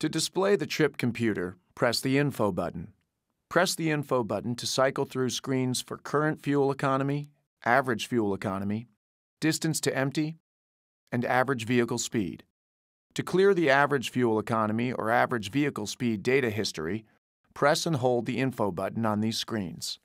To display the chip computer, press the Info button. Press the Info button to cycle through screens for current fuel economy, average fuel economy, distance to empty, and average vehicle speed. To clear the average fuel economy or average vehicle speed data history, press and hold the Info button on these screens.